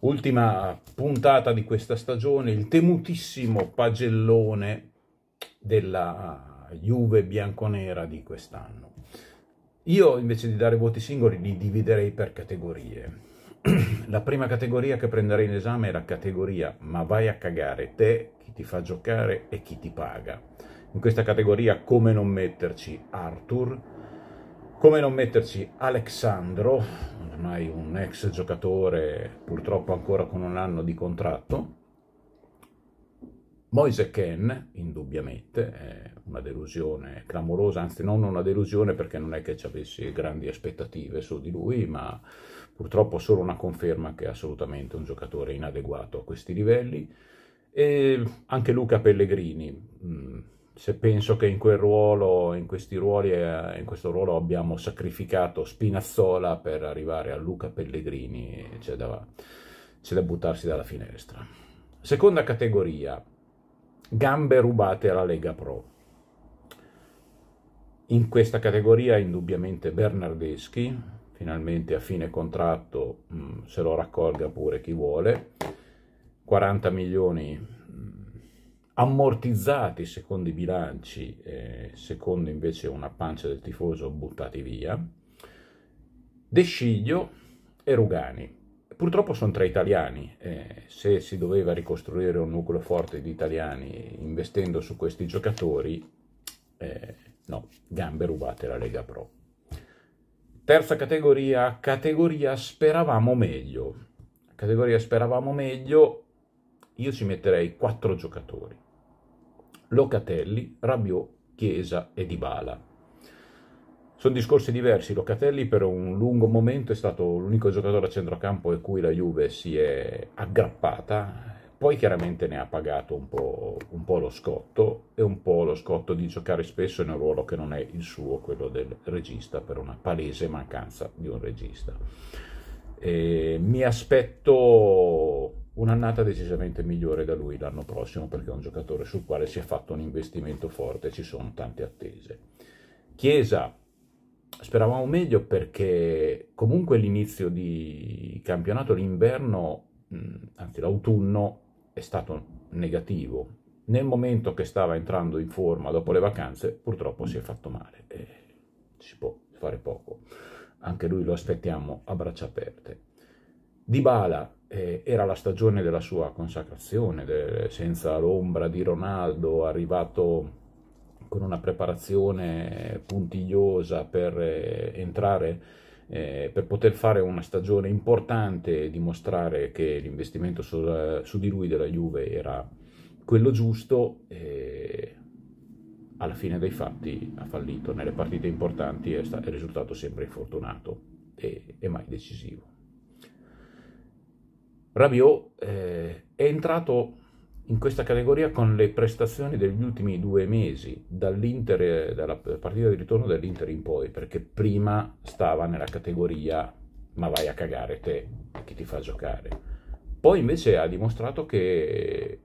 ultima puntata di questa stagione, il temutissimo pagellone della Juve bianconera di quest'anno. Io invece di dare voti singoli li dividerei per categorie. La prima categoria che prenderei in esame è la categoria ma vai a cagare te, chi ti fa giocare e chi ti paga. In questa categoria come non metterci Arthur, come non metterci Alexandro, ormai un ex giocatore, purtroppo ancora con un anno di contratto. Moise Ken, indubbiamente, è una delusione clamorosa, anzi non una delusione perché non è che ci avessi grandi aspettative su di lui, ma purtroppo solo una conferma che è assolutamente un giocatore inadeguato a questi livelli. E anche Luca Pellegrini, mh, mm, se penso che in quel ruolo, in questi ruoli, eh, in questo ruolo abbiamo sacrificato Spinazzola per arrivare a Luca Pellegrini, c'è cioè da, c'è cioè da buttarsi dalla finestra. Seconda categoria, gambe rubate alla Lega Pro. In questa categoria indubbiamente Bernardeschi, finalmente a fine contratto mm, se lo raccolga pure chi vuole, 40 milioni ammortizzati secondo i bilanci, eh, secondo invece una pancia del tifoso buttati via, De Sciglio e Rugani. Purtroppo sono tra italiani, eh, se si doveva ricostruire un nucleo forte di italiani investendo su questi giocatori, eh, no, gambe rubate la Lega Pro. Terza categoria, categoria speravamo meglio. Categoria speravamo meglio, io ci metterei quattro giocatori Locatelli, Rabiot, Chiesa e Dybala. Sono discorsi diversi, Locatelli per un lungo momento è stato l'unico giocatore a centrocampo a cui la Juve si è aggrappata, poi chiaramente ne ha pagato un po', un po', lo scotto e un po' lo scotto di giocare spesso in un ruolo che non è il suo, quello del regista, per una palese mancanza di un regista. E mi aspetto un'annata decisamente migliore da lui l'anno prossimo perché è un giocatore sul quale si è fatto un investimento forte, ci sono tante attese. Chiesa, speravamo meglio perché comunque l'inizio di campionato, l'inverno, anzi l'autunno, è stato negativo. Nel momento che stava entrando in forma dopo le vacanze, purtroppo si è fatto male e si può fare poco. Anche lui lo aspettiamo a braccia aperte. Dybala eh, era la stagione della sua consacrazione, de, senza l'ombra di Ronaldo, arrivato con una preparazione puntigliosa per eh, entrare eh, per poter fare una stagione importante e dimostrare che l'investimento su, su, di lui della Juve era quello giusto, eh, alla fine dei fatti ha fallito. Nelle partite importanti è, sta- è risultato sempre infortunato e, e mai decisivo. Rabiot eh, è entrato in questa categoria con le prestazioni degli ultimi due mesi, dall'Inter, eh, dalla partita di ritorno dell'Inter in poi, perché prima stava nella categoria ma vai a cagare te, chi ti fa giocare. Poi invece ha dimostrato che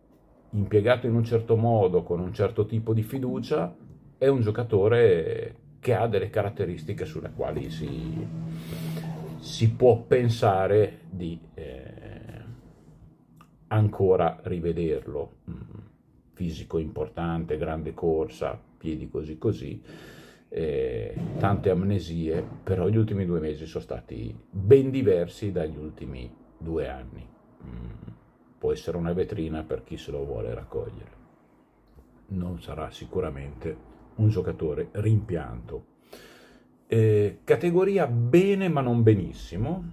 impiegato in un certo modo, con un certo tipo di fiducia, è un giocatore che ha delle caratteristiche sulle quali si, si può pensare di... Eh, ancora rivederlo. Mm. Fisico importante, grande corsa, piedi così così, eh, tante amnesie, però gli ultimi due mesi sono stati ben diversi dagli ultimi due anni. Mm. Può essere una vetrina per chi se lo vuole raccogliere. Non sarà sicuramente un giocatore rimpianto. Eh, categoria bene ma non benissimo,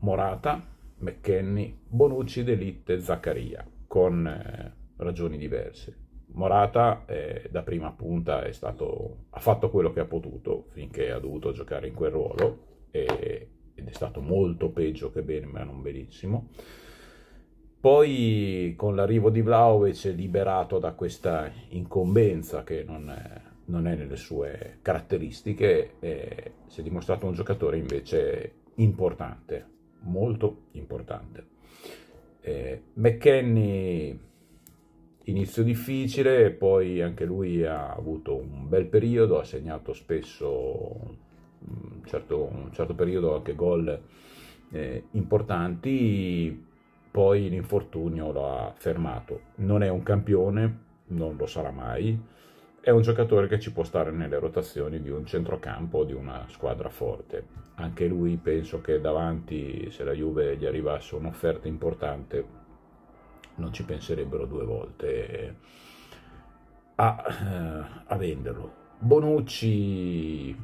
Morata McKenny, Bonucci, Delitte, Zaccaria, con eh, ragioni diverse. Morata eh, da prima punta stato, ha fatto quello che ha potuto finché ha dovuto giocare in quel ruolo e, ed è stato molto peggio che bene, ma non benissimo. Poi con l'arrivo di Vlaovic è liberato da questa incombenza che non è, non è nelle sue caratteristiche e si è dimostrato un giocatore invece importante molto importante. Eh, McKenny inizio difficile, poi anche lui ha avuto un bel periodo, ha segnato spesso un certo, un certo periodo anche gol eh, importanti, poi l'infortunio l'ha fermato. Non è un campione, non lo sarà mai, è un giocatore che ci può stare nelle rotazioni di un centrocampo o di una squadra forte. Anche lui penso che davanti, se la Juve gli arrivasse un'offerta importante, non ci penserebbero due volte eh, a, eh, a venderlo. Bonucci,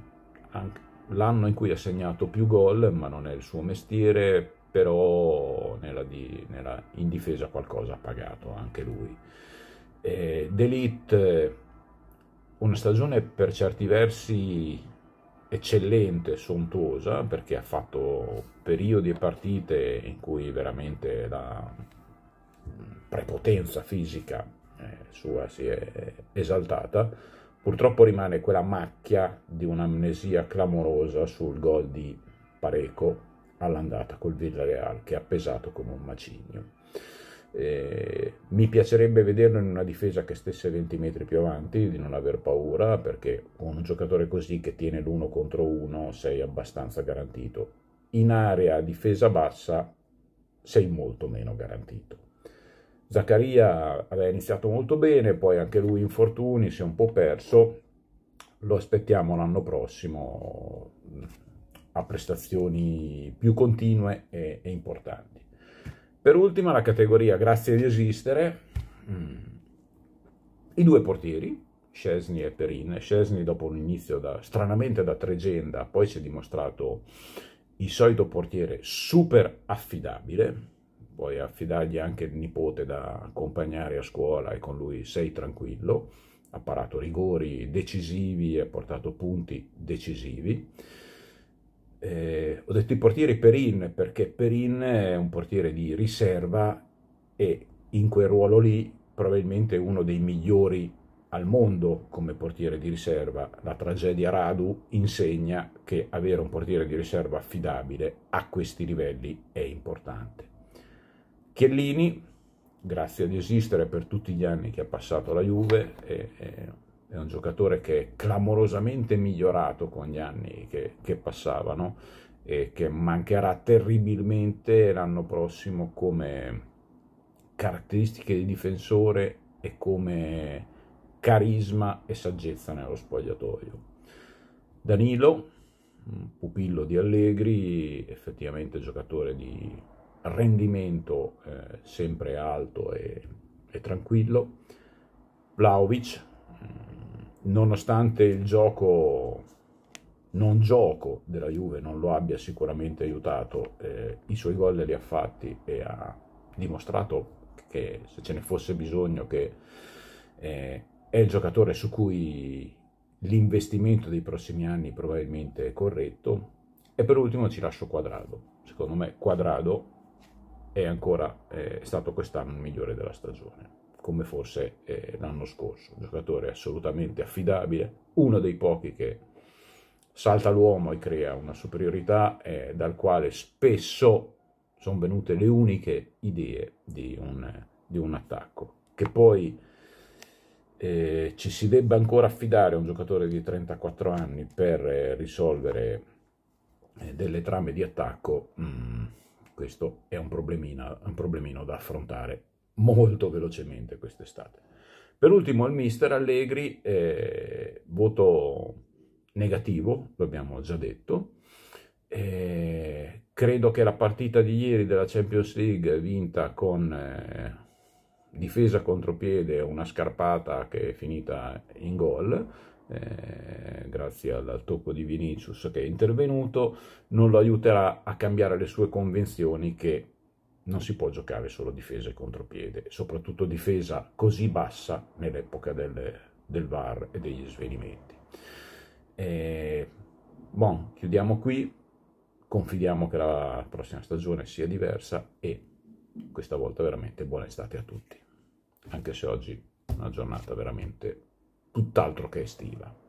l'anno in cui ha segnato più gol, ma non è il suo mestiere, però nella di, nella, in difesa qualcosa ha pagato anche lui. Eh, D'Elite una stagione per certi versi eccellente, sontuosa, perché ha fatto periodi e partite in cui veramente la prepotenza fisica eh, sua si è esaltata, purtroppo rimane quella macchia di un'amnesia clamorosa sul gol di Pareco all'andata col Villarreal che ha pesato come un macigno. E eh, mi piacerebbe vederlo in una difesa che stesse 20 metri più avanti, di non aver paura, perché con un giocatore così che tiene l'uno contro uno sei abbastanza garantito. In area a difesa bassa sei molto meno garantito. Zaccaria aveva iniziato molto bene, poi anche lui infortuni, si è un po' perso. Lo aspettiamo l'anno prossimo a prestazioni più continue e, e importanti. Per ultima la categoria grazie di esistere, mm, i due portieri, Scesni e Perin. Scesni dopo un inizio da, stranamente da tregenda, poi si è dimostrato il solito portiere super affidabile, puoi affidargli anche il nipote da accompagnare a scuola e con lui sei tranquillo, ha parato rigori decisivi e ha portato punti decisivi. Eh, ho detto i portieri Perin perché Perin è un portiere di riserva e in quel ruolo lì probabilmente uno dei migliori al mondo come portiere di riserva. La tragedia Radu insegna che avere un portiere di riserva affidabile a questi livelli è importante. Chiellini, grazie ad esistere per tutti gli anni che ha passato la Juve, è, è un giocatore che è clamorosamente migliorato con gli anni che, che passavano eh, che mancherà terribilmente l'anno prossimo come caratteristiche di difensore e come carisma e saggezza nello spogliatoio. Danilo, pupillo di Allegri, effettivamente giocatore di rendimento eh, sempre alto e, e tranquillo. Vlaovic, mm, nonostante il gioco non gioco della Juve non lo abbia sicuramente aiutato, eh, i suoi gol li ha fatti e ha dimostrato che se ce ne fosse bisogno che eh, è il giocatore su cui l'investimento dei prossimi anni probabilmente è corretto e per ultimo ci lascio Quadrado, secondo me Quadrado è ancora eh, stato quest'anno il migliore della stagione come forse eh, l'anno scorso, un giocatore assolutamente affidabile, uno dei pochi che salta l'uomo e crea una superiorità eh, dal quale spesso sono venute le uniche idee di un, di un attacco. Che poi eh, ci si debba ancora affidare a un giocatore di 34 anni per eh, risolvere eh, delle trame di attacco, mm, questo è un, un problemino da affrontare molto velocemente quest'estate. Per ultimo il mister Allegri, eh, voto negativo, lo abbiamo già detto. Eh, credo che la partita di ieri della Champions League vinta con eh, difesa contropiede, una scarpata che è finita in gol, eh, grazie al tocco di Vinicius che è intervenuto, non lo aiuterà a cambiare le sue convenzioni che non si può giocare solo difesa e contropiede, soprattutto difesa così bassa nell'epoca del, del VAR e degli svenimenti. E, bon, chiudiamo qui, confidiamo che la prossima stagione sia diversa e questa volta veramente buona estate a tutti, anche se oggi è una giornata veramente tutt'altro che estiva.